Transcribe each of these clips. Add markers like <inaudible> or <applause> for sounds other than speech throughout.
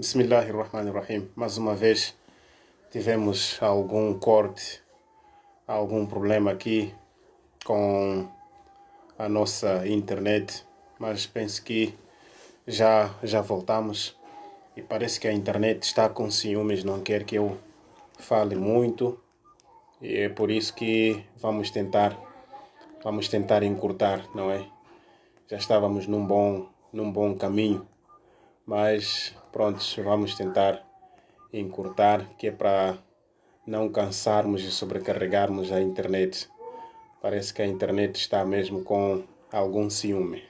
Bismillahirrahmanirrahim. Mais uma vez tivemos algum corte, algum problema aqui com a nossa internet, mas penso que já já voltamos e parece que a internet está com ciúmes, não quer que eu fale muito. E é por isso que vamos tentar vamos tentar encurtar, não é? Já estávamos num bom num bom caminho mas pronto, vamos tentar encurtar, que é para não cansarmos e sobrecarregarmos a internet. Parece que a internet está mesmo com algum ciúme.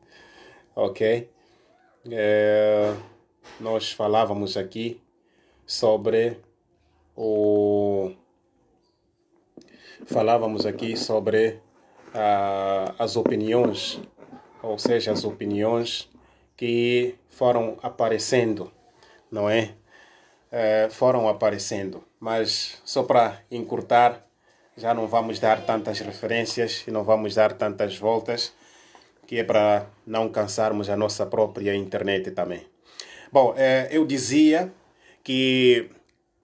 <laughs> ok? É, nós falávamos aqui sobre o. Falávamos aqui sobre ah, as opiniões, ou seja, as opiniões que foram aparecendo, não é? é? foram aparecendo, mas só para encurtar, já não vamos dar tantas referências e não vamos dar tantas voltas, que é para não cansarmos a nossa própria internet também. Bom, é, eu dizia que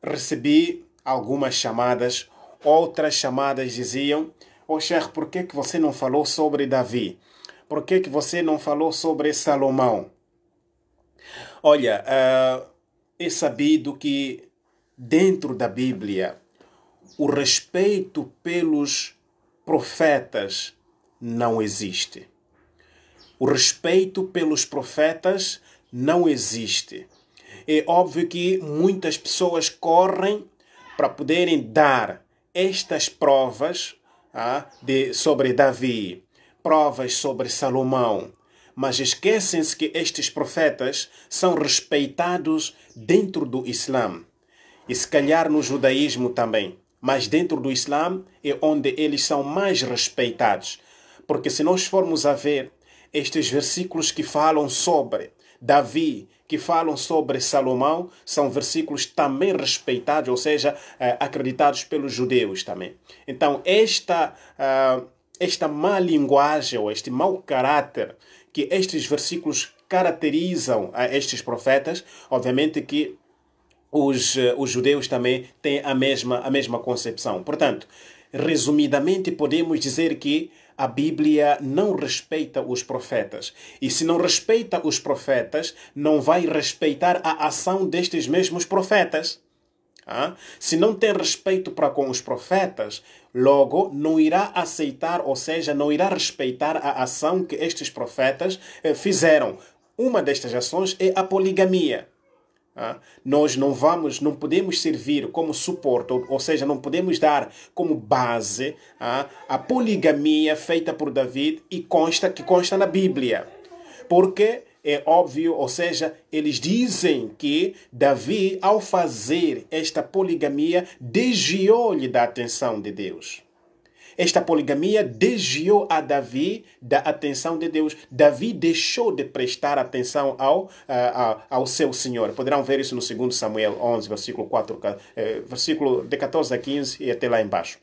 recebi algumas chamadas, outras chamadas diziam: Ô oh, por que, que você não falou sobre Davi? por que, que você não falou sobre Salomão? Olha, uh, é sabido que dentro da Bíblia o respeito pelos profetas não existe. O respeito pelos profetas não existe. É óbvio que muitas pessoas correm para poderem dar estas provas ah, de, sobre Davi provas sobre Salomão, mas esquecem-se que estes profetas são respeitados dentro do Islã e se calhar no judaísmo também, mas dentro do Islã é onde eles são mais respeitados. Porque se nós formos a ver estes versículos que falam sobre Davi, que falam sobre Salomão, são versículos também respeitados, ou seja, eh, acreditados pelos judeus também. Então, esta. Uh, esta má linguagem ou este mau caráter que estes versículos caracterizam a estes profetas, obviamente que os, eh, os judeus também têm a mesma, a mesma concepção. Portanto, resumidamente, podemos dizer que a Bíblia não respeita os profetas. E se não respeita os profetas, não vai respeitar a ação destes mesmos profetas se não tem respeito para com os profetas, logo não irá aceitar, ou seja, não irá respeitar a ação que estes profetas eh, fizeram. Uma destas ações é a poligamia. Nós não vamos, não podemos servir como suporte, ou seja, não podemos dar como base a poligamia feita por David e consta que consta na Bíblia. Porque é óbvio, ou seja, eles dizem que Davi, ao fazer esta poligamia, desviou-lhe da atenção de Deus. Esta poligamia desviou a Davi da atenção de Deus. Davi deixou de prestar atenção ao, eh, ao seu Senhor. Poderão ver isso no 2 Samuel 11, versículo, 4, eh, versículo de 14 a 15 e até lá embaixo.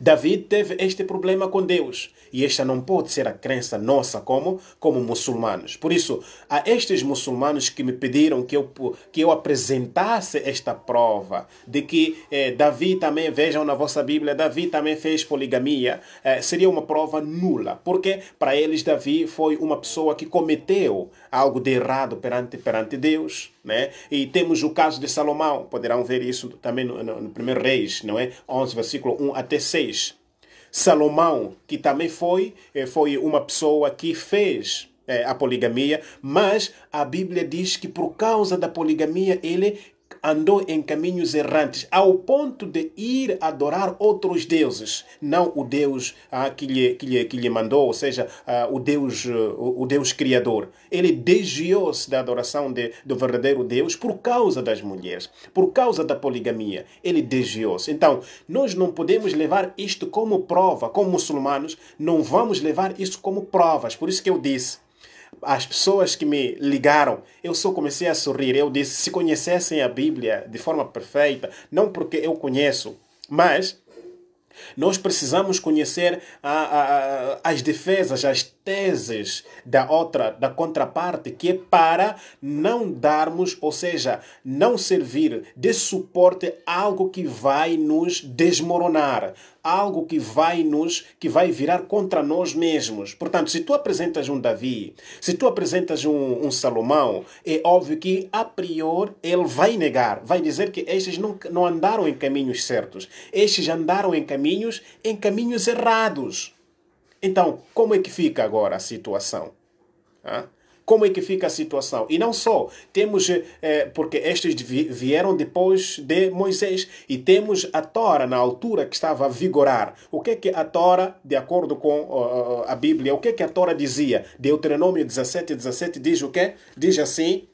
David teve este problema com Deus e esta não pode ser a crença nossa como como muçulmanos. Por isso, a estes muçulmanos que me pediram que eu que eu apresentasse esta prova de que eh, Davi também vejam na vossa Bíblia, Davi também fez poligamia, eh, seria uma prova nula, porque para eles Davi foi uma pessoa que cometeu algo de errado perante perante Deus né? E temos o caso de Salomão, poderão ver isso também no, no, no primeiro Reis, não é? 11, versículo 1 até 6. Salomão, que também foi, eh, foi uma pessoa que fez eh, a poligamia, mas a Bíblia diz que por causa da poligamia ele andou em caminhos errantes, ao ponto de ir adorar outros deuses, não o Deus ah, que, lhe, que, lhe, que lhe mandou, ou seja, ah, o, Deus, o, ah, o Deus Criador. Ele desviou-se da adoração de, do verdadeiro Deus por causa das mulheres, por causa da poligamia. Ele desviou-se. Então, nós não podemos levar isto como prova, como muçulmanos, não vamos levar isso como provas. Por isso que eu disse as pessoas que me ligaram, eu só comecei a sorrir. Eu disse: se conhecessem a Bíblia de forma perfeita, não porque eu conheço, mas nós precisamos conhecer a, a, a, as defesas, as teses da outra, da contraparte, que é para não darmos, ou seja, não servir de suporte a algo que vai nos desmoronar algo que vai nos, que vai virar contra nós mesmos. Portanto, se tu apresentas um Davi, se tu apresentas um, um Salomão, é óbvio que a priori ele vai negar, vai dizer que estes não, não andaram em caminhos certos, estes andaram em caminhos, em caminhos errados. Então, como é que fica agora a situação? Ah? como é que fica a situação. E não só, temos, eh, eh, porque estes vieram depois de Moisés, e temos a Tora na altura que estava a vigorar. O que é que a Tora, de acordo com uh, a Bíblia, o que é que a Tora dizia? Deuteronômio 17, 17 diz o quê? Diz assim,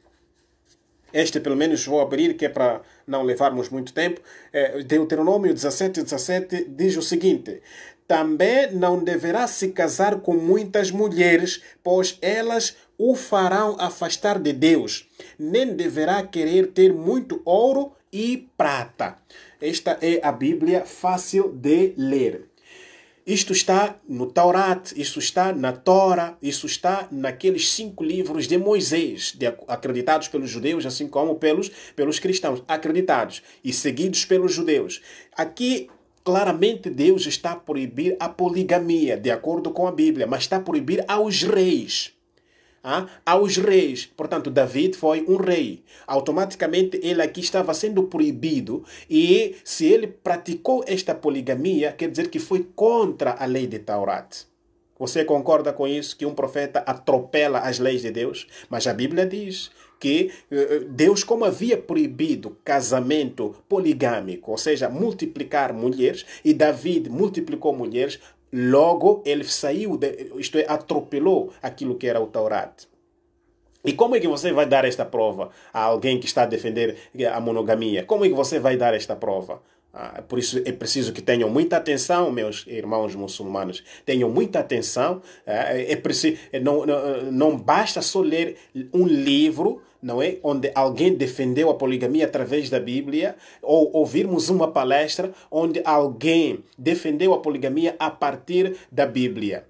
este pelo menos vou abrir, que é para não levarmos muito tempo. Eh, Deuteronômio 17, 17 diz o seguinte: Também não deverá se casar com muitas mulheres, pois elas o farão afastar de Deus, nem deverá querer ter muito ouro e prata. Esta é a Bíblia fácil de ler. Isto está no Taurat, isso está na Tora, isso está naqueles cinco livros de Moisés, de, acreditados pelos judeus, assim como pelos, pelos cristãos, acreditados e seguidos pelos judeus. Aqui Claramente Deus está a proibir a poligamia, de acordo com a Bíblia, mas está a proibir aos reis. Ah, aos reis. Portanto, David foi um rei. Automaticamente ele aqui estava sendo proibido e se ele praticou esta poligamia, quer dizer que foi contra a lei de Taurat. Você concorda com isso que um profeta atropela as leis de Deus? Mas a Bíblia diz que eh, eh, Deus, como havia proibido casamento poligâmico, ou seja, multiplicar mulheres, e David multiplicou mulheres, Logo, ele saiu, de, isto é, atropelou aquilo que era o Taurat. E como é que você vai dar esta prova a alguém que está a defender a monogamia? Como é que você vai dar esta prova? Ah, é por isso é preciso que tenham muita atenção, meus irmãos muçulmanos. Tenham muita atenção. Ah, é, é preciso, não, não, não basta só ler um livro não é? Onde alguém defendeu a poligamia através da Bíblia, ou ouvirmos uma palestra onde alguém defendeu a poligamia a partir da Bíblia.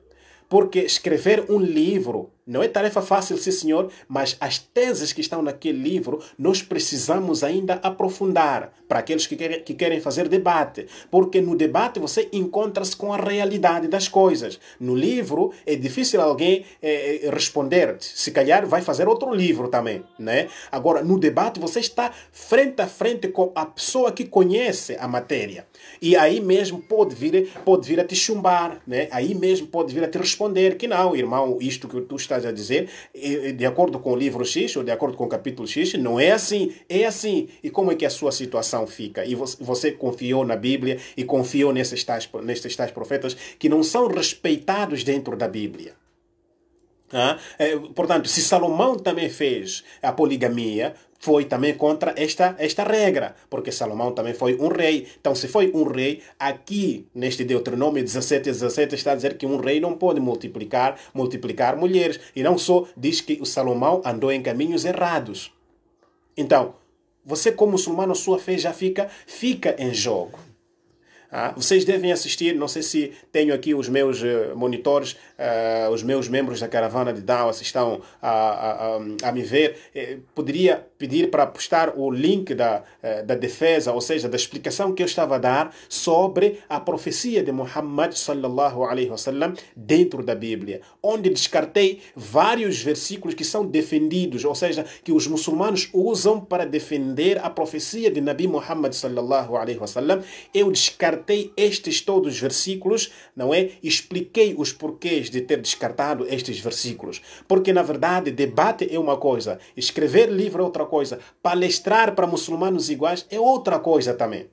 Porque escrever um livro não é tarefa fácil, sim senhor, mas as teses que estão naquele livro nós precisamos ainda aprofundar para aqueles que querem, que querem fazer debate, porque no debate você encontra-se com a realidade das coisas. No livro é difícil alguém é, responder, se calhar vai fazer outro livro também, né? Agora, no debate você está frente a frente com a pessoa que conhece a matéria e aí mesmo pode vir, pode vir a te chumbar, né? Aí mesmo pode vir a te responder que não, irmão, isto que tu está estás a dizer, de acordo com o livro X ou de acordo com o capítulo X, não é assim, é assim. E como é que a sua situação fica? E você confiou na Bíblia e confiou nesses tais, nesses tais profetas que não são respeitados dentro da Bíblia. É, portanto, se Salomão também fez a poligamia, foi também contra esta, esta regra, porque Salomão também foi um rei. Então, se foi um rei, aqui neste Deuteronômio 17, 17 está a dizer que um rei não pode multiplicar, multiplicar mulheres. E não só diz que o Salomão andou em caminhos errados. Então, você como muçulmano, sua fé já fica, fica em jogo. Ah, vocês devem assistir, não sei se tenho aqui os meus eh, monitores, eh, os meus membros da caravana de Dawas estão a, a, a, me ver. Eh, poderia pedir para postar o link da, da defesa, ou seja, da explicação que eu estava a dar sobre a profecia de Muhammad sallallahu alaihi wasallam dentro da Bíblia, onde descartei vários versículos que são defendidos, ou seja, que os muçulmanos usam para defender a profecia de Nabi Muhammad sallallahu alaihi wasallam. Eu descartei descartei estes todos os versículos, não é? Expliquei os porquês de ter descartado estes versículos. Porque, na verdade, debate é uma coisa, escrever livro é outra coisa, palestrar para muçulmanos iguais é outra coisa também.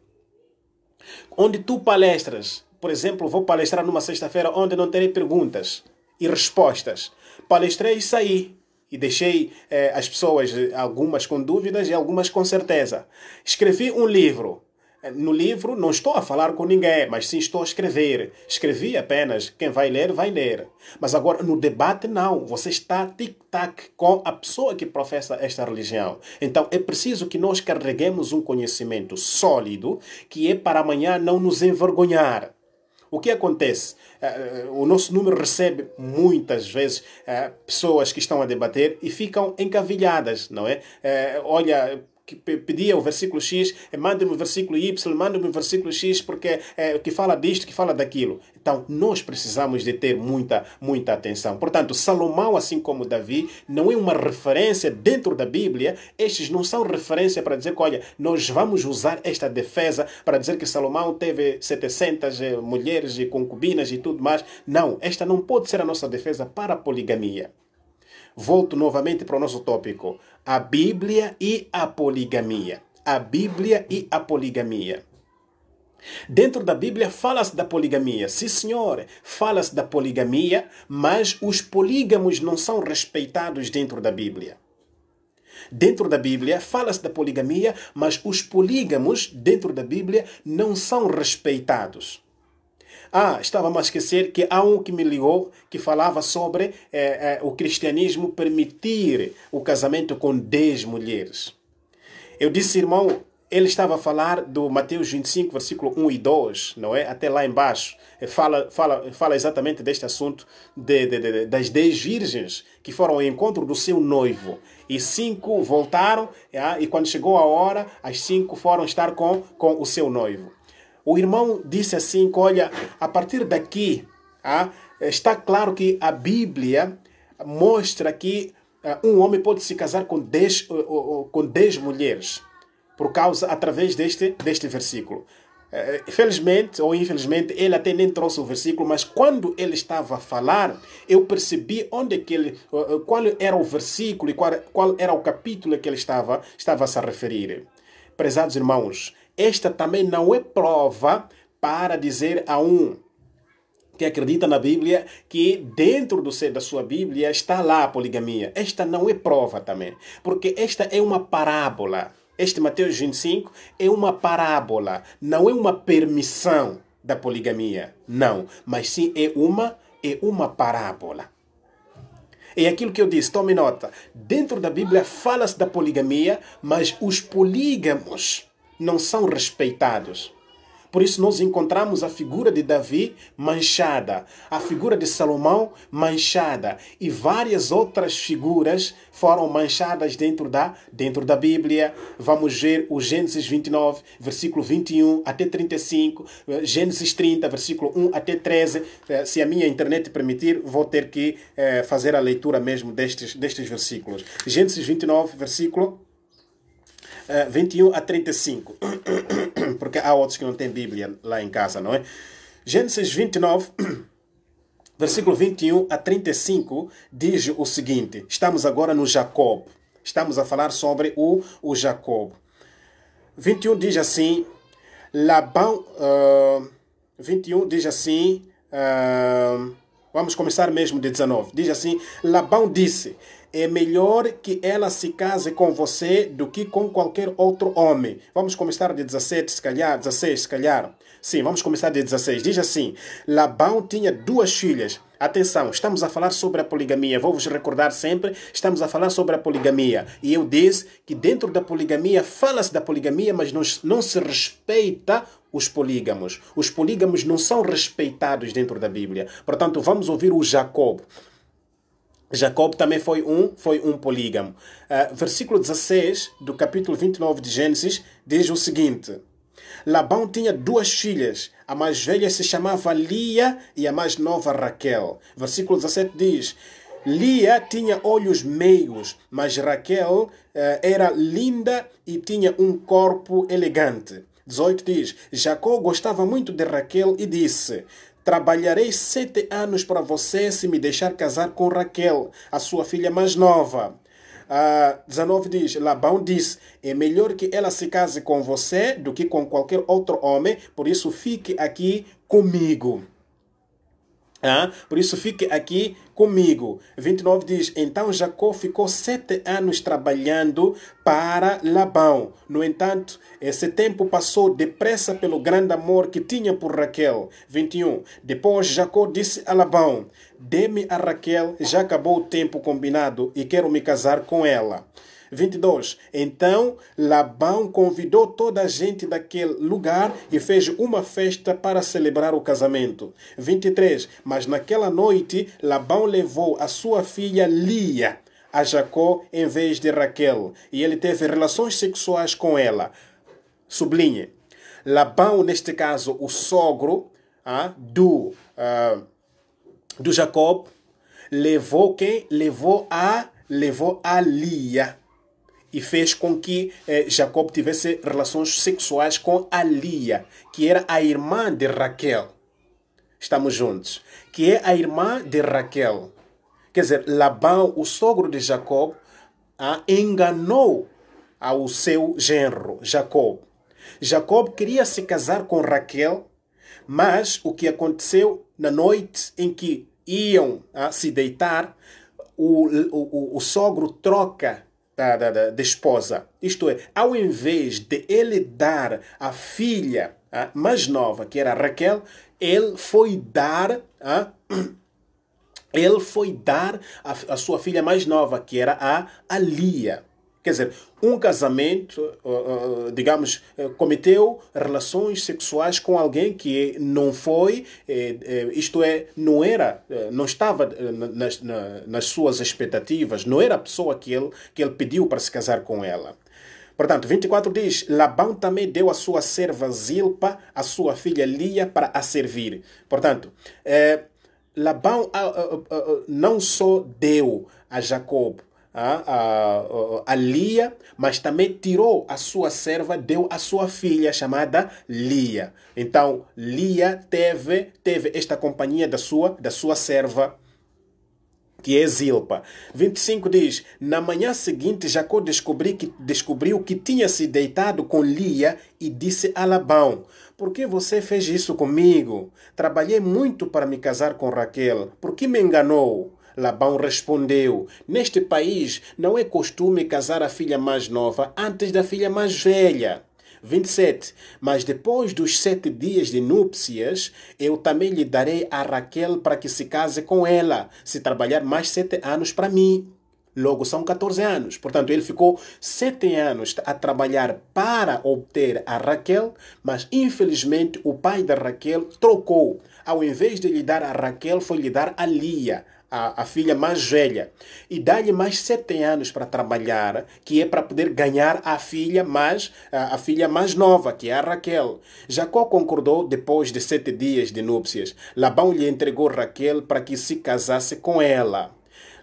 Onde tu palestras, por exemplo, vou palestrar numa sexta-feira onde não terei perguntas e respostas. Palestrei e saí e deixei eh, as pessoas, eh, algumas com dúvidas e algumas com certeza. Escrevi um livro é, no livro não estou a falar com ninguém, mas sim estou a escrever. Escrevi apenas, quem vai ler, vai ler. Mas agora, no debate, não. Você está tic-tac com a pessoa que professa esta religião. Então é preciso que nós carreguemos um conhecimento sólido que é para amanhã não nos envergonhar. O que acontece? É, é, o nosso número recebe muitas vezes pessoas que estão a debater e ficam encavilhadas, não é? olha, que pedia o versículo X, eh, manda-me o versículo Y, manda-me o versículo X, porque é, o que fala disto, que fala daquilo. Então, nós precisamos de ter muita, muita atenção. Portanto, Salomão, assim como Davi, não é uma referência dentro da Bíblia. Estes não são referência para dizer que, olha, nós vamos usar esta defesa para dizer que Salomão teve 700 eh, mulheres e concubinas e tudo mais. Não, esta não pode ser a nossa defesa para a poligamia. Volto novamente para o nosso tópico: a Bíblia e a poligamia. A Bíblia e a poligamia. Dentro da Bíblia fala-se da poligamia. Sim, senhor, fala-se da poligamia, mas os polígamos não são respeitados dentro da Bíblia. Dentro da Bíblia fala-se da poligamia, mas os polígamos dentro da Bíblia não são respeitados. Ah, estava a esquecer que há um que me ligou que falava sobre eh, eh, o cristianismo permitir o casamento com 10 mulheres. Eu disse, irmão, ele estava a falar do Mateus 25, versículo 1 e 2, não é? Até lá embaixo. Eh, fala, fala, fala exatamente deste assunto de, de, de, das dez virgens que foram ao encontro do seu noivo. E cinco voltaram, ah, e quando chegou a hora, as cinco foram estar com, com o seu noivo. O irmão disse assim: olha, a partir daqui ah, está claro que a Bíblia mostra que ah, um homem pode se casar com 10 com dez mulheres por causa através deste deste versículo. Eh, eh, felizmente ou infelizmente ele até nem trouxe o versículo, mas quando ele estava a falar, eu percebi onde é que ele, qual era o versículo e qual, qual era o capítulo que ele estava estava a se referir. Prezados irmãos, esta também não é prova para dizer a um que acredita na Bíblia que dentro do ser da sua Bíblia está lá a poligamia. Esta não é prova também, porque esta é uma parábola. Este Mateus 25 é uma parábola, não é uma permissão da poligamia, não, mas sim é uma é uma parábola. É aquilo que eu disse, tome nota. Dentro da Bíblia fala-se da poligamia, mas os polígamos não são respeitados. Por isso, nós encontramos a figura de Davi manchada, a figura de Salomão manchada, e várias outras figuras foram manchadas dentro da, dentro da Bíblia. Vamos ver o Gênesis 29, versículo 21 até 35, eh, Gênesis 30, versículo 1 até 13. Eh, se a minha internet permitir, vou ter que eh, fazer a leitura mesmo destes, destes versículos. Gênesis 29, versículo 21 eh, a 35, <coughs> porque há outros que não têm Bíblia lá em casa, não é? Gênesis 29, <coughs> versículo 21 a 35, diz o seguinte: estamos agora no Jacob, estamos a falar sobre o, o Jacob. 21 diz assim: Labão. Uh, eh, 21 diz assim. Uh, vamos começar mesmo de 19. Diz assim: Labão disse é melhor que ela se case com você do que com qualquer outro homem. Vamos começar de 17, se calhar, 16, se calhar. Sim, vamos começar de 16. Diz assim: Labão tinha duas filhas. Atenção, estamos a falar sobre a poligamia. Vou vos recordar sempre, estamos a falar sobre a poligamia. E eu disse que dentro da poligamia fala-se da poligamia, mas não, não se respeita os polígamos. Os polígamos não são respeitados dentro da Bíblia. Portanto, vamos ouvir o Jacob. Jacob também foi um, foi um polígamo. Uh, versículo 16 do capítulo 29 de Gênesis diz o seguinte: Labão tinha duas filhas, a mais velha se chamava Lia e a mais nova Raquel. Versículo 17 diz: Lia tinha olhos meios, mas Raquel uh, era linda e tinha um corpo elegante. 18 diz: Jacó gostava muito de Raquel e disse: Trabalharei sete anos para você se me deixar casar com Raquel, a sua filha mais nova. Ah, 19 diz: Labão disse: É melhor que ela se case com você do que com qualquer outro homem, por isso fique aqui comigo. Ah, por isso fique aqui comigo. 29 diz: Então Jacó ficou sete anos trabalhando para Labão. No entanto, esse tempo passou depressa pelo grande amor que tinha por Raquel. 21. Depois Jacó disse a Labão: Dê-me a Raquel, já acabou o tempo combinado e quero me casar com ela. 22. Então Labão convidou toda a gente daquele lugar e fez uma festa para celebrar o casamento. 23. Mas naquela noite Labão levou a sua filha Lia a Jacó em vez de Raquel, e ele teve relações sexuais com ela. Sublinhe. Labão, neste caso, o sogro ah, do, ah, do Jacob, levou quem? Levou a, levou a Lia e fez com que eh, Jacob tivesse relações sexuais com Alia, que era a irmã de Raquel. Estamos juntos. Que é a irmã de Raquel. Quer dizer, Labão, o sogro de Jacob, ah, enganou ao seu genro, Jacob. Jacob queria se casar com Raquel, mas o que aconteceu na noite em que iam ah, se deitar, o, o, o, o sogro troca da, da, da, da esposa. Isto é, ao invés de ele dar a filha a, ah, mais nova, que era Raquel, ele foi dar. a ah, <clears throat> ele foi dar a, a, sua filha mais nova, que era a, a Lia. Quer dizer, um casamento, eh, eh, digamos, eh, cometeu relações sexuais com alguém que é, não foi, isto é, não era, não estava nas, nas suas expectativas, não era a pessoa que ele, que ele pediu para se casar com ela. Portanto, 24 diz: Labão também deu a sua serva Zilpa, a sua filha Lia, para a servir. Portanto, Labão ah, ah, ah, não só deu a Jacob a, a, a Lia, mas também tirou a sua serva, deu a sua filha chamada Lia. Então, Lia teve, teve esta companhia da sua, da sua serva que é Zilpa. 25 diz: Na manhã seguinte, Jacó descobri que, descobriu que tinha se deitado com Lia e disse a Labão: Por que você fez isso comigo? Trabalhei muito para me casar com Raquel. Por que me enganou? Labão respondeu: Neste país não é costume casar a filha mais nova antes da filha mais velha. 27. Mas depois dos sete dias de núpcias, eu também lhe darei a Raquel para que se case com ela, se trabalhar mais sete anos para mim. Logo são 14 anos. Portanto, ele ficou sete anos a trabalhar para obter a Raquel, mas infelizmente o pai da Raquel trocou. Ao invés de lhe dar a Raquel, foi lhe dar a Lia a, a filha mais velha e dá-lhe mais sete anos para trabalhar, que é para poder ganhar a filha mais a, a, filha mais nova, que é a Raquel. Jacó concordou depois de sete dias de núpcias. Labão lhe entregou Raquel para que se casasse com ela.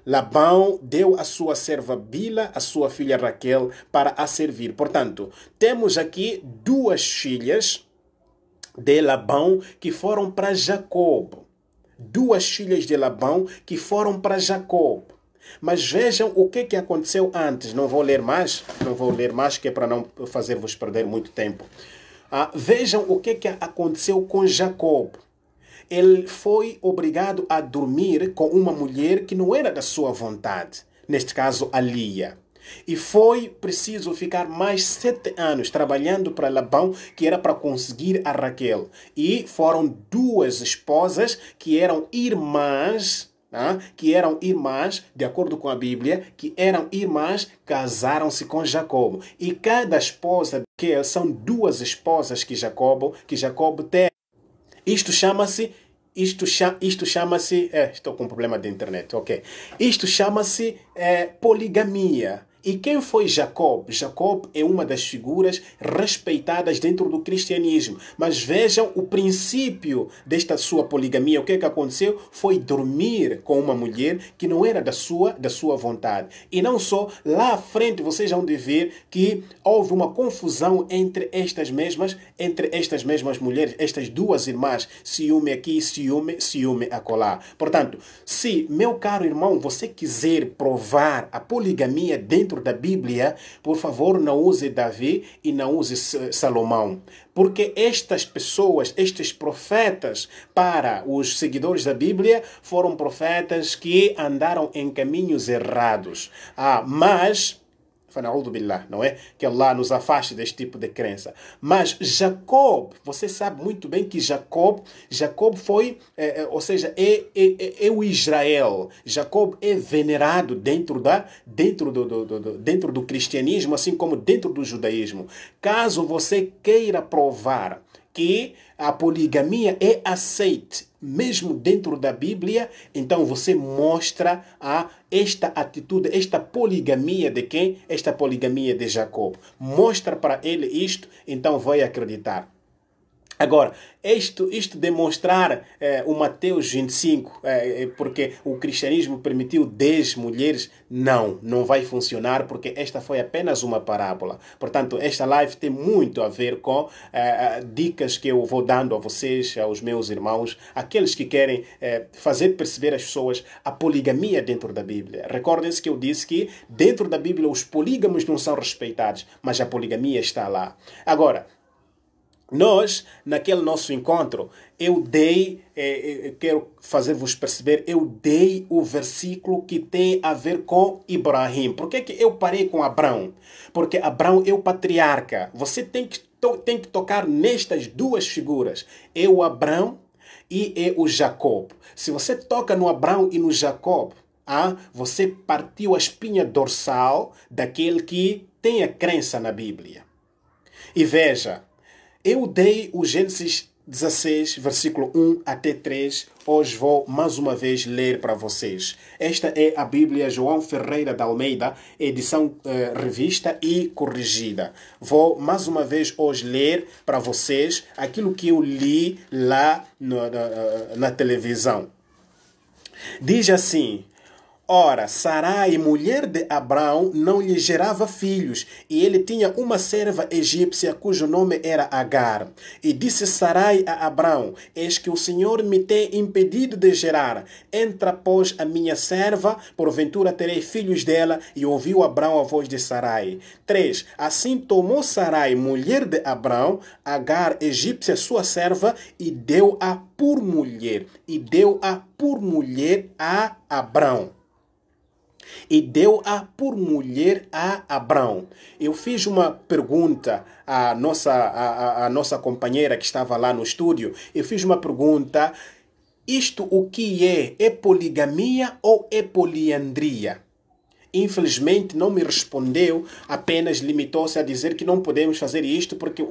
Labão deu a sua serva Bila, a sua filha Raquel, para a servir. Portanto, temos aqui duas filhas de Labão que foram para Jacob duas filhas de Labão que foram para Jacob. Mas vejam o que, que aconteceu antes. Não vou ler mais, não vou ler mais, que é para não fazer-vos perder muito tempo. Ah, vejam o que, que aconteceu com Jacob. Ele foi obrigado a dormir com uma mulher que não era da sua vontade, neste caso, a Lia. E foi preciso ficar mais sete anos trabalhando para Labão, que era para conseguir a Raquel. E foram duas esposas que eram irmãs, tá? que eram irmãs, de acordo com a Bíblia, que eram irmãs, casaram-se com Jacob. E cada esposa de Raquel são duas esposas que Jacob, que Jacob Isto chama-se isto, isto chama-se. É, estou com um problema de internet, ok. Isto chama-se é, poligamia. E quem foi Jacob? Jacob é uma das figuras respeitadas dentro do cristianismo. Mas vejam o princípio desta sua poligamia. O que é que aconteceu? Foi dormir com uma mulher que não era da sua, da sua vontade. E não só, lá à frente vocês vão ver que houve uma confusão entre estas mesmas, entre estas mesmas mulheres, estas duas irmãs, ciúme aqui, ciúme, ciúme acolá. Portanto, se meu caro irmão, você quiser provar a poligamia dentro dentro da Bíblia, por favor, não use Davi e não use Salomão. Porque estas pessoas, estes profetas, para os seguidores da Bíblia, foram profetas que andaram em caminhos errados. Ah, mas não é? Que Allah nos afaste deste tipo de crença. Mas Jacob, você sabe muito bem que Jacob, Jacob foi, é, é, ou seja, é, é, é, é o Israel. Jacob é venerado dentro da, dentro do, do, do, dentro do cristianismo, assim como dentro do judaísmo. Caso você queira provar que a poligamia é aceite mesmo dentro da Bíblia, então você mostra a esta atitude, esta poligamia de quem? Esta poligamia de Jacob. Mostra para ele isto, então vai acreditar. Agora, isto, isto demonstrar eh, o Mateus 25, eh, eh, porque o cristianismo permitiu 10 mulheres, não, não vai funcionar, porque esta foi apenas uma parábola. Portanto, esta live tem muito a ver com eh, dicas que eu vou dando a vocês, aos meus irmãos, aqueles que querem fazer perceber às pessoas a poligamia dentro da Bíblia. Recordem-se que eu disse que dentro da Bíblia os polígamos não são respeitados, mas a poligamia está lá. Agora, nós, naquele nosso encontro, eu dei, eh, eh, eh, quero fazer-vos perceber, eu dei o versículo que tem a ver com Ibrahim. Por que, que eu parei com Abrão? Porque Abrão é o patriarca. Você tem que, tem que tocar nestas duas figuras. É o Abrão e é o Jacob. Se você toca no Abrão e no Jacob, ah, você partiu a espinha dorsal daquele que tem a crença na Bíblia. E veja, eu dei o Gênesis 16, versículo 1 até 3. Hoje vou mais uma vez ler para vocês. Esta é a Bíblia João Ferreira da Almeida, edição eh, revista e corrigida. Vou mais uma vez hoje ler para vocês aquilo que eu li lá no, na, na televisão. Diz assim: Ora, Sarai, mulher de Abraão, não lhe gerava filhos, e ele tinha uma serva egípcia cujo nome era Agar. E disse Sarai a Abraão: Eis que o Senhor me tem impedido de gerar. Entra, pois, a minha serva, porventura terei filhos dela. E ouviu Abraão a voz de Sarai. 3. Assim tomou Sarai, mulher de Abraão, Agar, egípcia, sua serva, e deu-a por mulher, e deu-a por mulher a Abraão e deu-a por mulher a Abraão. Eu fiz uma pergunta à nossa, à, à, à nossa companheira que estava lá no estúdio. Eu fiz uma pergunta: isto o que é? É poligamia ou é poliandria? infelizmente não me respondeu, apenas limitou-se a dizer que não podemos fazer isto porque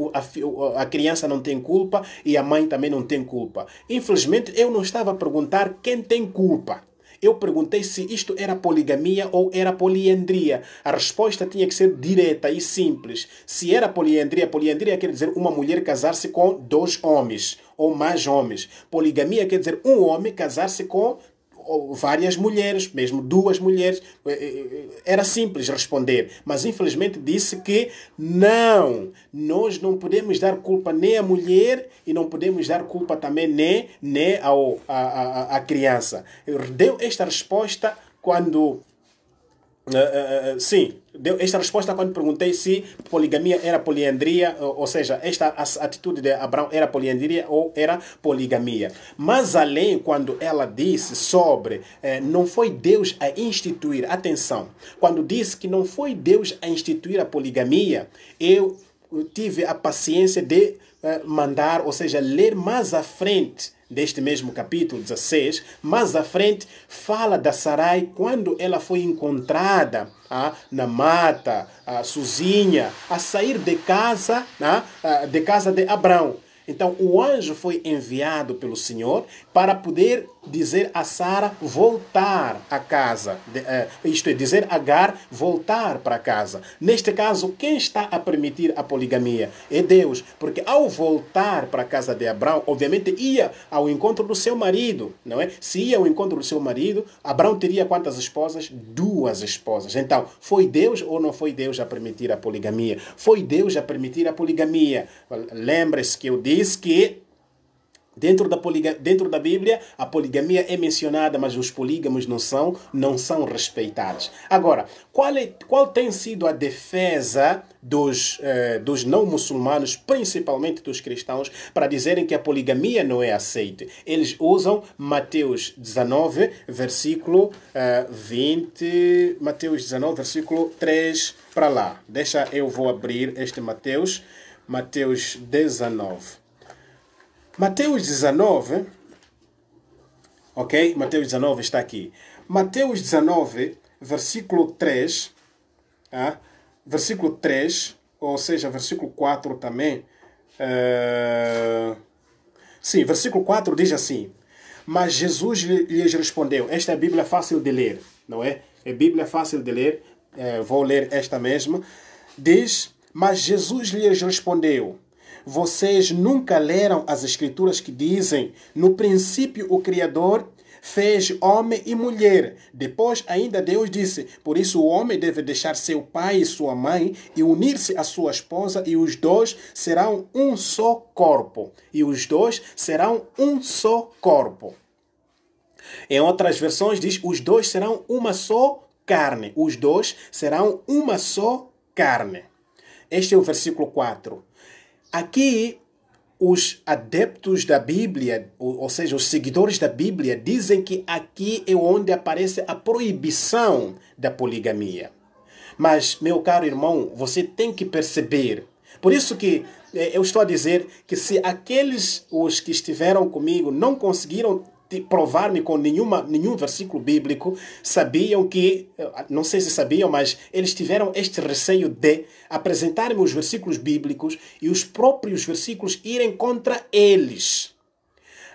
a, criança não tem culpa e a mãe também não tem culpa. Infelizmente eu não estava a perguntar quem tem culpa. Eu perguntei se isto era poligamia ou era poliandria. A resposta tinha que ser direta e simples. Se era poliandria, poliandria quer dizer uma mulher casar-se com dois homens ou mais homens. Poligamia quer dizer um homem casar-se com várias mulheres, mesmo duas mulheres. Eh, eh, eh, era simples responder, mas infelizmente disse que não, nós não podemos dar culpa nem à mulher e não podemos dar culpa também nem, nem ao, a, a, a criança. Deu esta resposta quando é, é, é, sim, deu esta resposta quando perguntei se poligamia era poliandria, ou, ou seja, esta atitude de Abraão era poliandria ou era poligamia. Mas além, quando ela disse sobre eh, não foi Deus a instituir, atenção, quando disse que não foi Deus a instituir a poligamia, eu tive a paciência de eh, mandar, ou seja, ler mais à frente deste mesmo capítulo 16, mais à frente, fala da Sarai quando ela foi encontrada ah, na mata, ah, sozinha, a sair de casa, ah, ah, de casa de Abraão. Então, o anjo foi enviado pelo Senhor para poder dizer a Sara voltar a casa, eh, isto é, dizer a Agar voltar para casa. Neste caso, quem está a permitir a poligamia é Deus, porque ao voltar para a casa de Abraão, obviamente ia ao encontro do seu marido, não é? Se ia ao encontro do seu marido, Abraão teria quantas esposas? Duas esposas. Então, foi Deus ou não foi Deus a permitir a poligamia? Foi Deus a permitir a poligamia. Lembre-se que eu disse que Dentro da, dentro da Bíblia, a poligamia é mencionada, mas os polígamos não são, não são respeitados. Agora, qual, é, qual tem sido a defesa dos, eh, dos não muçulmanos, principalmente dos cristãos, para dizerem que a poligamia não é aceita? Eles usam Mateus 19, versículo 20, eh, Mateus 19, versículo 3 para lá. Deixa eu vou abrir este Mateus, Mateus 19. Mateus 19, ok? Mateus 19 está aqui. Mateus 19, versículo 3, ah, versículo 3, ou seja, versículo 4 também. Uh, sim, versículo 4 diz assim: Mas Jesus lhes respondeu. Esta é a Bíblia fácil de ler, não é? É Bíblia fácil de ler. É, vou ler esta mesma. Diz: Mas Jesus lhes respondeu vocês nunca leram as escrituras que dizem: No princípio o Criador fez homem e mulher. Depois ainda Deus disse: Por isso o homem deve deixar seu pai e sua mãe e unir-se à sua esposa, e os dois serão um só corpo. E os dois serão um só corpo. Em outras versões diz: Os dois serão uma só carne. Os dois serão uma só carne. Este é o versículo 4. Aqui, os adeptos da Bíblia, ou seja, os seguidores da Bíblia, dizem que aqui é onde aparece a proibição da poligamia. Mas, meu caro irmão, você tem que perceber. Por isso que eh, eu estou a dizer que se aqueles os que estiveram comigo não conseguiram provar-me com nenhuma, nenhum versículo bíblico, sabiam que, eh, não sei se sabiam, mas eles tiveram este receio de apresentar-me os versículos bíblicos e os próprios versículos irem contra eles.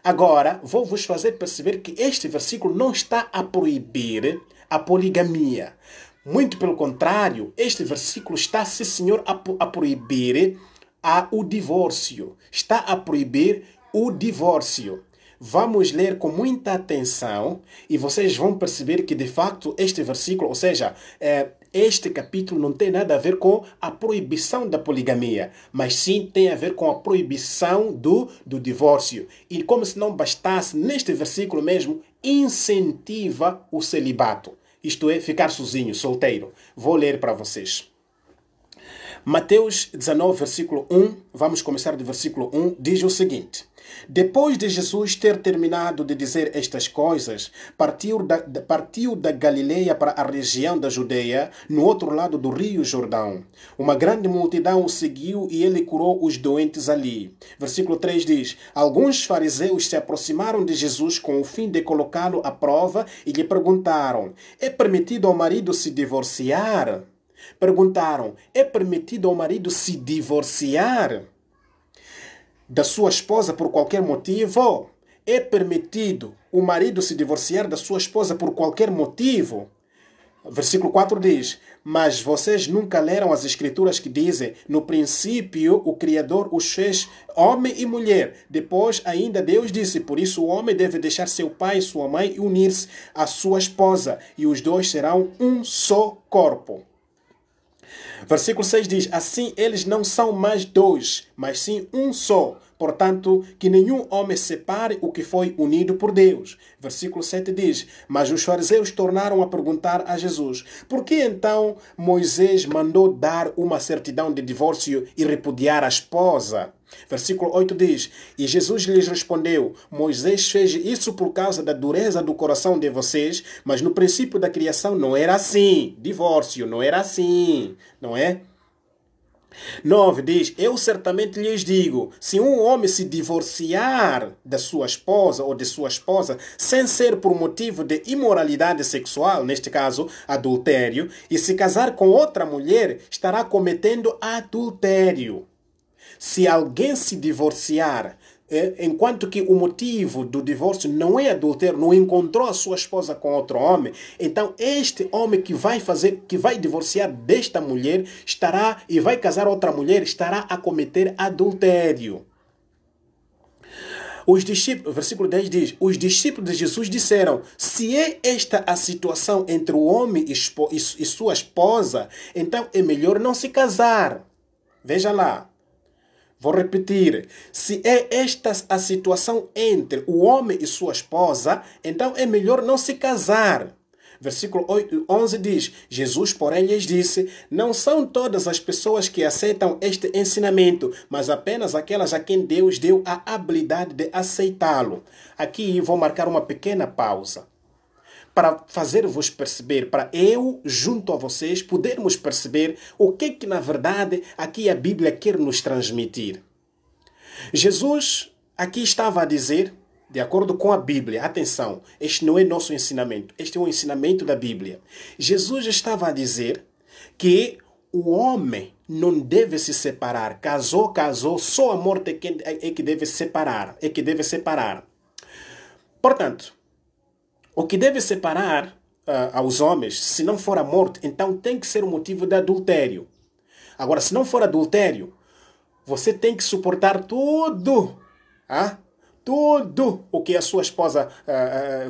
Agora, vou vos fazer perceber que este versículo não está a proibir a poligamia. Muito pelo contrário, este versículo está, se senhor, a, a proibir a, o divórcio. Está a proibir o divórcio vamos ler com muita atenção e vocês vão perceber que de facto este versículo, ou seja, é, este capítulo não tem nada a ver com a proibição da poligamia, mas sim tem a ver com a proibição do, do divórcio. E como se não bastasse, neste versículo mesmo, incentiva o celibato, isto é, ficar sozinho, solteiro. Vou ler para vocês. Mateus 19, versículo 1, vamos começar do versículo 1, diz o seguinte: depois de Jesus ter terminado de dizer estas coisas, partiu da, partiu da Galileia para a região da Judeia, no outro lado do rio Jordão. Uma grande multidão o seguiu e ele curou os doentes ali. Versículo 3 diz: Alguns fariseus se aproximaram de Jesus com o fim de colocá-lo à prova e lhe perguntaram: É permitido ao marido se divorciar? Perguntaram: É permitido ao marido se divorciar? da sua esposa por qualquer motivo? É permitido o marido se divorciar da sua esposa por qualquer motivo? Versículo 4 diz: Mas vocês nunca leram as Escrituras que dizem: No princípio o Criador os fez homem e mulher. Depois, ainda Deus disse: Por isso o homem deve deixar seu pai e sua mãe e unir-se à sua esposa, e os dois serão um só corpo. Versículo 6 diz: Assim eles não são mais dois, mas sim um só. Portanto, que nenhum homem separe o que foi unido por Deus. Versículo 7 diz: Mas os fariseus tornaram a perguntar a Jesus: Por que então Moisés mandou dar uma certidão de divórcio e repudiar a esposa? Versículo 8 diz: E Jesus lhes respondeu: Moisés fez isso por causa da dureza do coração de vocês, mas no princípio da criação não era assim. Divórcio, não era assim, não é? 9 diz: Eu certamente lhes digo: se um homem se divorciar da sua esposa ou de sua esposa, sem ser por motivo de imoralidade sexual, neste caso adultério, e se casar com outra mulher, estará cometendo adultério se alguém se divorciar, eh, enquanto que o motivo do divórcio não é adultério, não encontrou a sua esposa com outro homem, então este homem que vai fazer, que vai divorciar desta mulher, estará e vai casar outra mulher, estará a cometer adultério. Os discípulos, versículo 10 diz: Os discípulos de Jesus disseram: Se é esta a situação entre o homem e sua esposa, então é melhor não se casar. Veja lá, Vou repetir. Se é esta a situação entre o homem e sua esposa, então é melhor não se casar. Versículo 8, 11 diz: Jesus, porém, lhes disse: Não são todas as pessoas que aceitam este ensinamento, mas apenas aquelas a quem Deus deu a habilidade de aceitá-lo. Aqui vou marcar uma pequena pausa para fazer-vos perceber, para eu, junto a vocês, podermos perceber o que é que, na verdade, aqui a Bíblia quer nos transmitir. Jesus aqui estava a dizer, de acordo com a Bíblia, atenção, este não é nosso ensinamento, este é um ensinamento da Bíblia. Jesus estava a dizer que o homem não deve se separar. Casou, casou, só a morte é que, é que deve separar, é que deve separar. Portanto, o que deve separar uh, ah, aos ah, homens, se não for a morte, então tem que ser o motivo de adultério. Agora, se não for adultério, você tem que suportar tudo, ah? tudo o que a sua esposa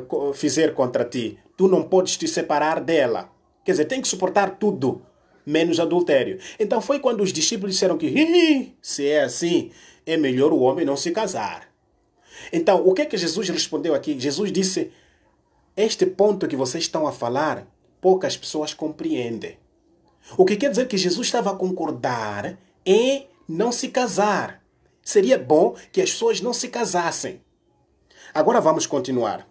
uh, uh, fizer contra ti. Tu não podes te separar dela. Quer dizer, tem que suportar tudo, menos adultério. Então foi quando os discípulos disseram que, se é assim, é melhor o homem não se casar. Então, o que é que Jesus respondeu aqui? Jesus disse, este ponto que vocês estão a falar, poucas pessoas compreendem. O que quer dizer que Jesus estava a concordar em não se casar. Seria bom que as pessoas não se casassem. Agora vamos continuar.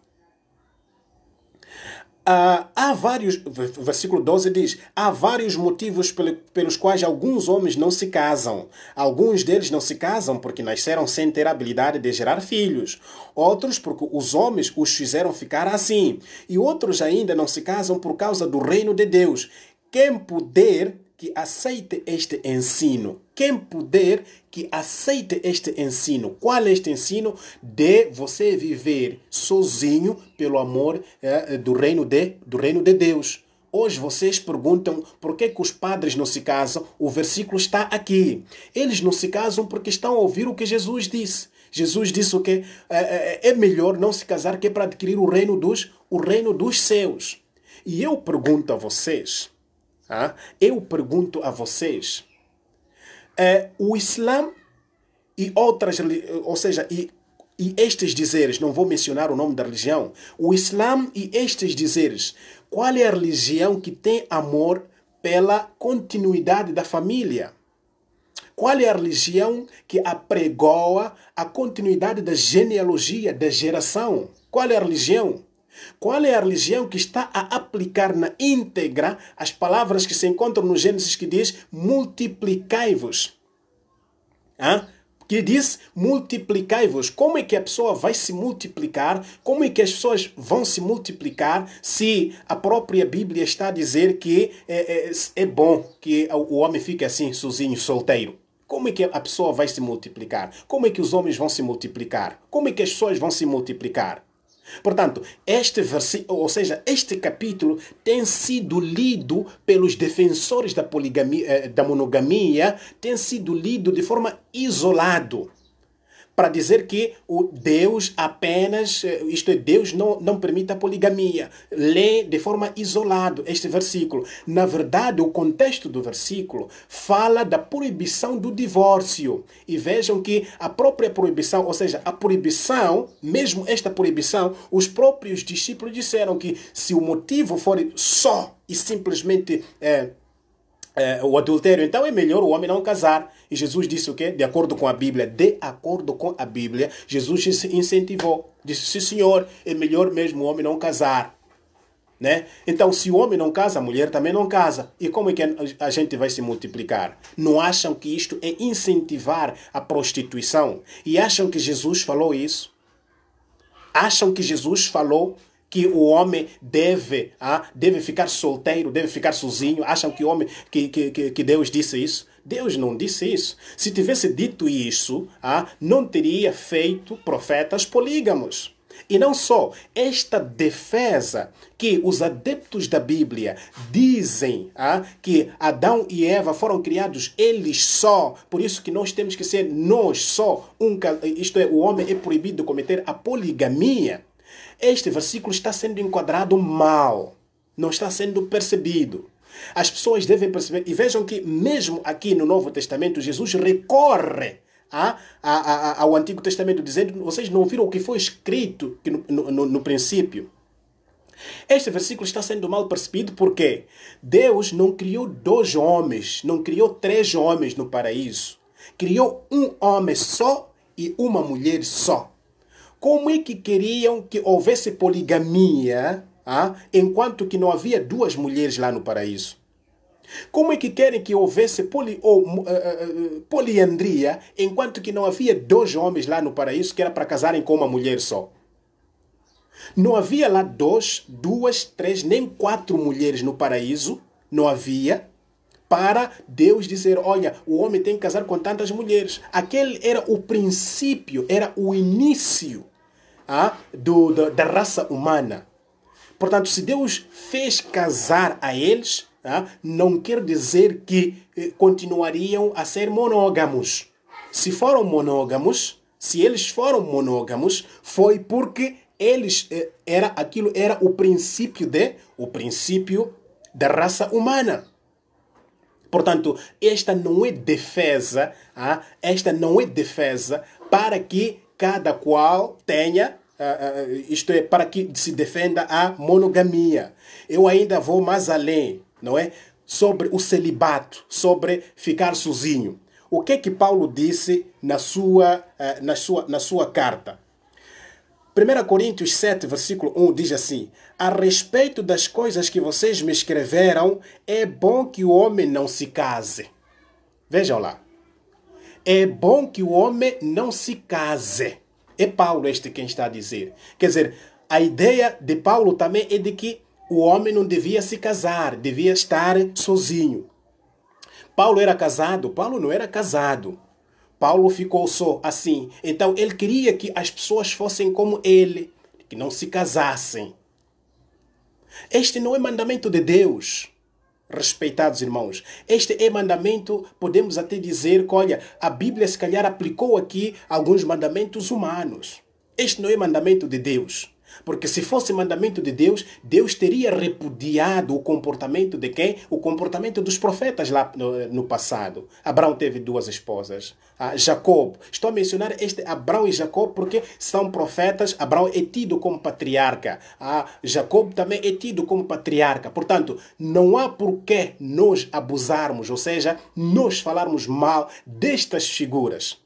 Uh, há vários, versículo 12 diz: há vários motivos pelos quais alguns homens não se casam. Alguns deles não se casam porque nasceram sem ter a habilidade de gerar filhos. Outros porque os homens os fizeram ficar assim. E outros ainda não se casam por causa do reino de Deus. Quem puder que aceite este ensino. Quem puder que aceite este ensino. Qual é este ensino? De você viver sozinho pelo amor é, do, reino de, do reino de Deus. Hoje vocês perguntam por que, que os padres não se casam. O versículo está aqui. Eles não se casam porque estão a ouvir o que Jesus disse. Jesus disse o que é é, é, é melhor não se casar que para adquirir o reino dos o reino dos céus. E eu pergunto a vocês, ah? eu pergunto a vocês: eh, o Islã e outras, ou seja, e, e estes dizeres, não vou mencionar o nome da religião, o Islã e estes dizeres, qual é a religião que tem amor pela continuidade da família? Qual é a religião que apregoa a continuidade da genealogia, da geração? Qual é a religião? Qual é a religião que está a aplicar na íntegra as palavras que se encontram no Gênesis que diz multiplicai-vos? Que diz multiplicai-vos. Como é que a pessoa vai se multiplicar? Como é que as pessoas vão se multiplicar se a própria Bíblia está a dizer que é, é, é bom que o homem fique assim, sozinho, solteiro? Como é que a pessoa vai se multiplicar? Como é que os homens vão se multiplicar? Como é que as pessoas vão se multiplicar? Portanto, este versículo, ou seja, este capítulo tem sido lido pelos defensores da, poligamia, eh, da monogamia, tem sido lido de forma isolado para dizer que o Deus apenas, eh, isto é, Deus não, não permite a poligamia. Lê de forma isolada este versículo. Na verdade, o contexto do versículo fala da proibição do divórcio. E vejam que a própria proibição, ou seja, a proibição, mesmo esta proibição, os próprios discípulos disseram que se o motivo for só e simplesmente. É, é, o adultério. Então é melhor o homem não casar. E Jesus disse o quê? De acordo com a Bíblia. De acordo com a Bíblia, Jesus se incentivou. Disse: Sim, senhor, é melhor mesmo o homem não casar. Né? Então, se o homem não casa, a mulher também não casa. E como é que a gente vai se multiplicar? Não acham que isto é incentivar a prostituição? E acham que Jesus falou isso? Acham que Jesus falou que o homem deve, ah, deve ficar solteiro, deve ficar sozinho. Acham que o homem, que, que, que Deus disse isso? Deus não disse isso. Se tivesse dito isso, ah, não teria feito profetas polígamos. E não só, esta defesa que os adeptos da Bíblia dizem ah, que Adão e Eva foram criados eles só, por isso que nós temos que ser nós só, um, isto é, o homem é proibido de cometer a poligamia. Este versículo está sendo enquadrado mal, não está sendo percebido. As pessoas devem perceber, e vejam que, mesmo aqui no Novo Testamento, Jesus recorre a, a, a, ao Antigo Testamento, dizendo: vocês não viram o que foi escrito no, no, no princípio. Este versículo está sendo mal percebido porque Deus não criou dois homens, não criou três homens no paraíso. Criou um homem só e uma mulher só como é que queriam que houvesse poligamia ah, enquanto que não havia duas mulheres lá no paraíso? Como é que querem que houvesse poli, ou, uh, uh, poliandria enquanto que não havia dois homens lá no paraíso que era para casarem com uma mulher só? Não havia lá dois, duas, três, nem quatro mulheres no paraíso. Não havia. Para Deus dizer: olha, o homem tem que casar com tantas mulheres. Aquele era o princípio, era o início ah, do, do, da raça humana. Portanto, se Deus fez casar a eles, ah, não quer dizer que eh, continuariam a ser monógamos. Se foram monógamos, se eles foram monógamos, foi porque eles eh, era aquilo era o princípio de o princípio da raça humana. Portanto, esta não é defesa, ah, esta não é defesa para que cada qual tenha eh, eh, isto é, para que se defenda a monogamia. Eu ainda vou mais além, não é? Sobre o celibato, sobre ficar sozinho. O que é que Paulo disse na sua, eh, na sua, na sua carta? 1 Coríntios 7, versículo 1 diz assim: A respeito das coisas que vocês me escreveram, é bom que o homem não se case. Vejam lá. É bom que o homem não se case. É Paulo este quem está a dizer. Quer dizer, a ideia de Paulo também é de que o homem não devia se casar, devia estar sozinho. Paulo era casado, Paulo não era casado. Paulo ficou só assim. Então ele queria que as pessoas fossem como ele, que não se casassem. Este não é mandamento de Deus respeitados irmãos. Este é mandamento, podemos até dizer que, olha, a Bíblia se calhar aplicou aqui alguns mandamentos humanos. Este não é mandamento de Deus. Porque se fosse mandamento de Deus, Deus teria repudiado o comportamento de quem? O comportamento dos profetas lá no, no passado. Abraão teve duas esposas. Ah, Jacob. Estou a mencionar este Abraão e Jacob porque são profetas. Abraão é tido como patriarca. Ah, Jacob também é tido como patriarca. Portanto, não há porquê nós abusarmos, ou seja, nós falarmos mal destas figuras.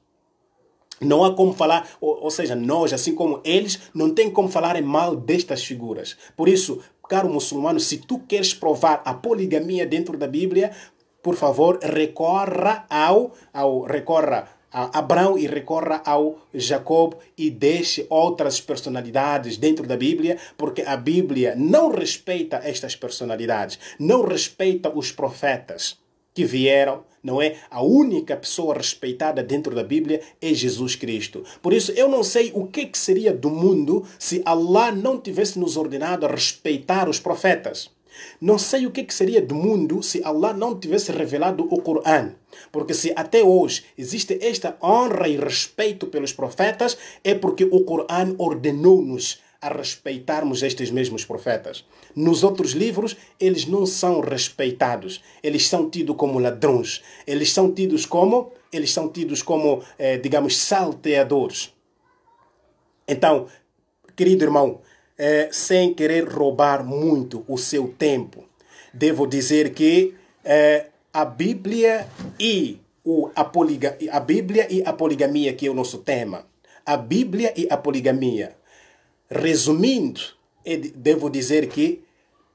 Não há como falar, ou, ou seja, nós, assim como eles, não tem como falarem mal destas figuras. Por isso, caro muçulmano, se tu queres provar a poligamia dentro da Bíblia, por favor, recorra ao, ao recorra a Abraão e recorra ao Jacob e deixe outras personalidades dentro da Bíblia, porque a Bíblia não respeita estas personalidades, não respeita os profetas que vieram não é? A única pessoa respeitada dentro da Bíblia é Jesus Cristo. Por isso, eu não sei o que, é que seria do mundo se Allah não tivesse nos ordenado a respeitar os profetas. Não sei o que, é que seria do mundo se Allah não tivesse revelado o Coran. Porque se até hoje existe esta honra e respeito pelos profetas, é porque o Coran ordenou-nos a respeitarmos estes mesmos profetas. Nos outros livros, eles não são respeitados, eles são tidos como ladrões, eles são tidos como, eles são tidos como, eh, digamos, salteadores. Então, querido irmão, eh, sem querer roubar muito o seu tempo, devo dizer que eh, a Bíblia e o, a, poliga, a Bíblia e a poligamia que é o nosso tema. A Bíblia e a poligamia Resumindo, devo dizer que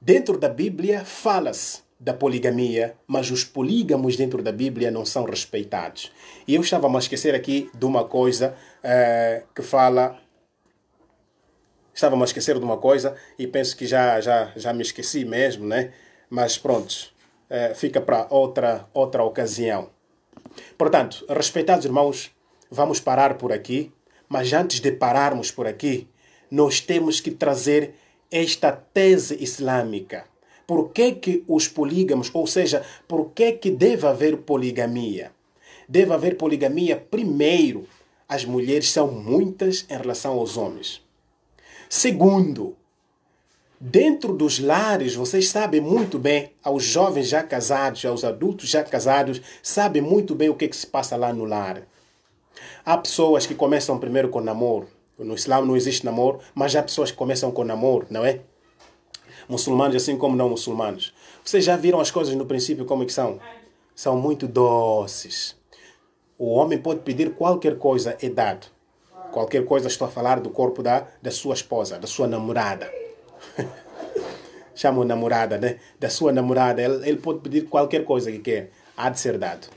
dentro da Bíblia fala-se da poligamia, mas os polígamos dentro da Bíblia não são respeitados. E eu estava a esquecer aqui de uma coisa uh, que fala. Estava a esquecer de uma coisa e penso que já, já, já me esqueci mesmo, né? Mas pronto, uh, fica para outra, outra ocasião. Portanto, respeitados irmãos, vamos parar por aqui. Mas antes de pararmos por aqui, nós temos que trazer esta tese islâmica. Por que, que os polígamos, ou seja, por que, que deve haver poligamia? Deve haver poligamia primeiro, as mulheres são muitas em relação aos homens. Segundo, dentro dos lares, vocês sabem muito bem, aos jovens já casados, aos adultos já casados, sabem muito bem o que, que se passa lá no lar. Há pessoas que começam primeiro com namoro, no Islã não existe namoro, mas há pessoas que começam com namoro, não é? Muçulmanos assim como não muçulmanos. Vocês já viram as coisas no princípio como é que são? São muito doces. O homem pode pedir qualquer coisa é dado. Qualquer coisa, estou a falar do corpo da, da sua esposa, da sua namorada. <laughs> Chama namorada, né? Da sua namorada. Ele, ele pode pedir qualquer coisa que quer. Há de ser dado.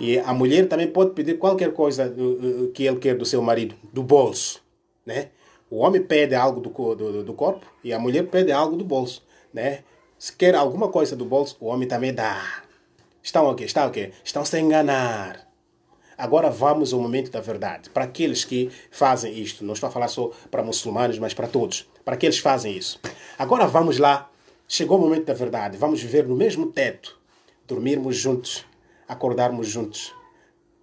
E a mulher também pode pedir qualquer coisa eh, eh, que ele quer do seu marido, do bolso né? O homem pede algo do, do, do corpo e a mulher pede algo do bolso, né? Se quer alguma coisa do bolso, o homem também dá. Estão aqui, estão aqui, estão se enganar. Agora vamos ao momento da verdade. Para aqueles que fazem isto, não estou a falar só para muçulmanos, mas para todos. Para aqueles que fazem isso. Agora vamos lá. Chegou o momento da verdade. Vamos viver no mesmo teto. Dormirmos juntos. Acordarmos juntos.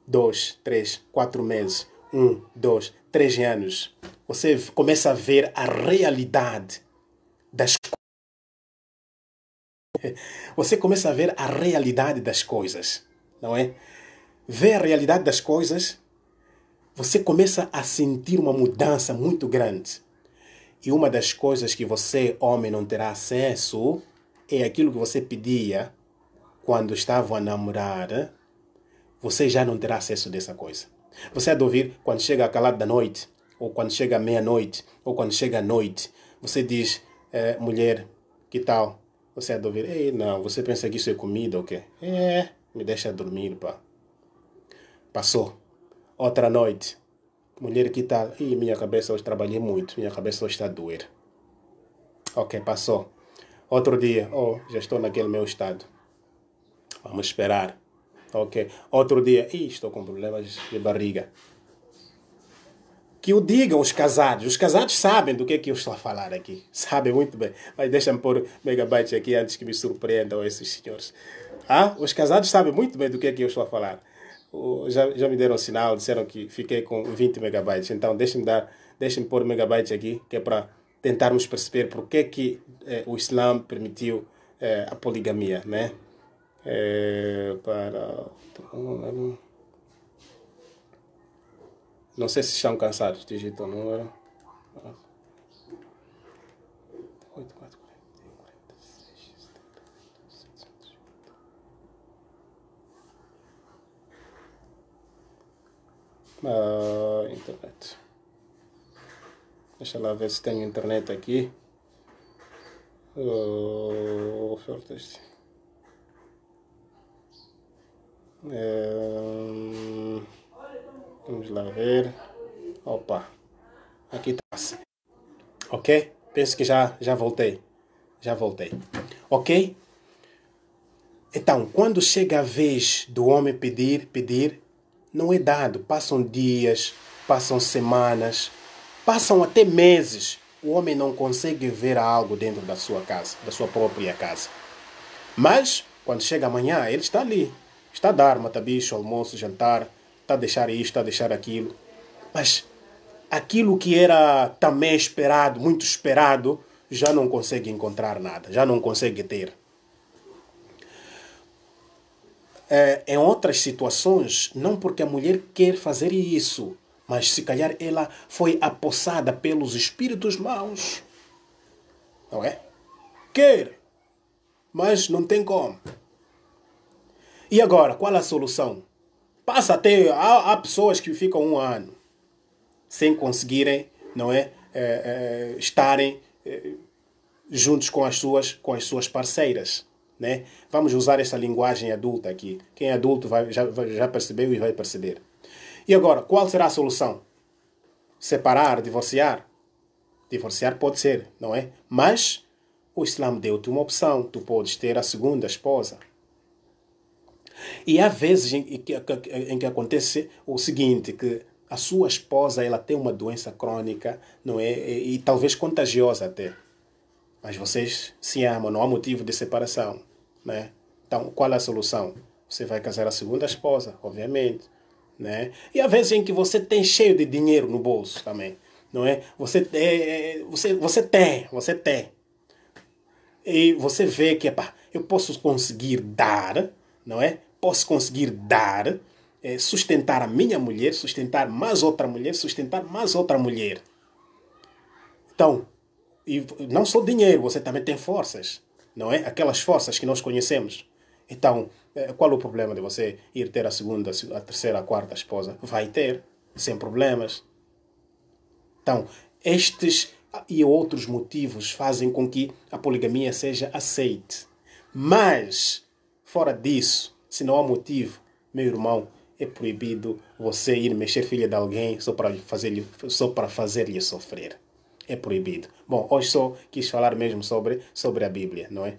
Dois, três, quatro meses. Um, dois, 13 anos, você começa a ver a realidade das coisas. <laughs> Você começa a ver a realidade das coisas, não é? Ver a realidade das coisas, você começa a sentir uma mudança muito grande. E uma das coisas que você, homem, não terá acesso é aquilo que você pedia quando estavam a namorar. Você já não terá acesso dessa coisa. Você é de ouvir quando chega a calada da noite, ou quando chega meia-noite, ou quando chega a noite. Você diz, é, mulher, que tal? Você é de ouvir, ei, não, você pensa que isso é comida ou quê? É, me deixa dormir, pá. Passou. Outra noite. Mulher, que tal? Ih, minha cabeça hoje trabalhei muito, minha cabeça hoje está a doer. Ok, passou. Outro dia, oh, já estou naquele meu estado. Vamos esperar. Tá ok. Outro dia, Ih, estou com problemas de barriga. Que o digam os casados. Os casados sabem do que é que eu estou a falar aqui. Sabem muito bem. Mas deixa-me pôr megabytes aqui antes que me surpreendam esses senhores. Ah, os casados sabem muito bem do que é que eu estou a falar. Já, já me deram sinal, disseram que fiquei com 20 megabytes. Então, deixem-me dar, deixem-me pôr megabytes aqui, que é para tentarmos perceber porque é que eh, o Islã permitiu eh, a poligamia, né? é, para. Não sei se estão cansados, digita o número. 8, Ah, internet. Deixa lá ver se tem internet aqui. Oh, ofertas. É, hum, vamos lá ver. Opa, aqui está. Assim. Ok? Penso que já, já voltei. Já voltei. Ok? Então, quando chega a vez do homem pedir, pedir, não é dado. Passam dias, passam semanas, passam até meses. O homem não consegue ver algo dentro da sua casa, da sua própria casa. Mas, quando chega amanhã, ele está ali, Está a dar mata-bicho, tá almoço, jantar, está a deixar isto, está a deixar aquilo. Mas aquilo que era também esperado, muito esperado, já não consegue encontrar nada, já não consegue ter. É, em outras situações, não porque a mulher quer fazer isso, mas se calhar ela foi apossada pelos espíritos maus. Não é? Quer, mas não tem como. E agora, qual a solução? Passa até. Há, há pessoas que ficam um ano sem conseguirem, não é? é, é estarem é, juntos com as suas, com as suas parceiras. Né? Vamos usar essa linguagem adulta aqui. Quem é adulto vai, já, já percebeu e vai perceber. E agora, qual será a solução? Separar, divorciar? Divorciar pode ser, não é? Mas o Islã deu-te uma opção. Tu podes ter a segunda esposa. E há vezes em que, em que acontece o seguinte, que a sua esposa ela tem uma doença crônica, não é? E, e, talvez contagiosa até. Mas vocês se amam, não há motivo de separação, né? Então, qual é a solução? Você vai casar a segunda esposa, obviamente, né? E há vezes em que você tem cheio de dinheiro no bolso também, não é? Você é, é você você tem, você tem. E você vê que, pá, eu posso conseguir dar, não é? posso conseguir dar, é, sustentar a minha mulher, sustentar mais outra mulher, sustentar mais outra mulher. Então, e não só dinheiro, você também tem forças, não é? Aquelas forças que nós conhecemos. Então, eh, qual o problema de você ir ter a segunda, a terceira, a quarta esposa? Vai ter, sem problemas. Então, estes ah, e outros motivos fazem com que a poligamia seja aceite. Mas, fora disso, se não há motivo, meu irmão, é proibido você ir mexer filha de alguém só para fazer-lhe só para fazer-lhe sofrer. É proibido. Bom, hoje só quis falar mesmo sobre sobre a Bíblia, não é?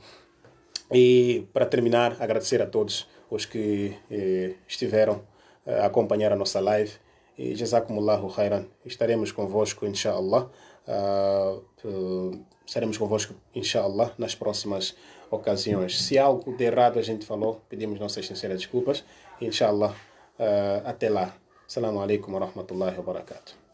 E para terminar, agradecer a todos os que eh, estiveram eh, a acompanhar a nossa live. E Jazakumullahu khairan. Estaremos convosco, inshallah. Uh, uh, ah, estaremos eh, convosco, inshallah, nas próximas ocasiões. Se algo de errado a gente falou, pedimos nossas sinceras desculpas. Inshallah, uh, até lá. Assalamu alaikum wa rahmatullahi wa barakatuh.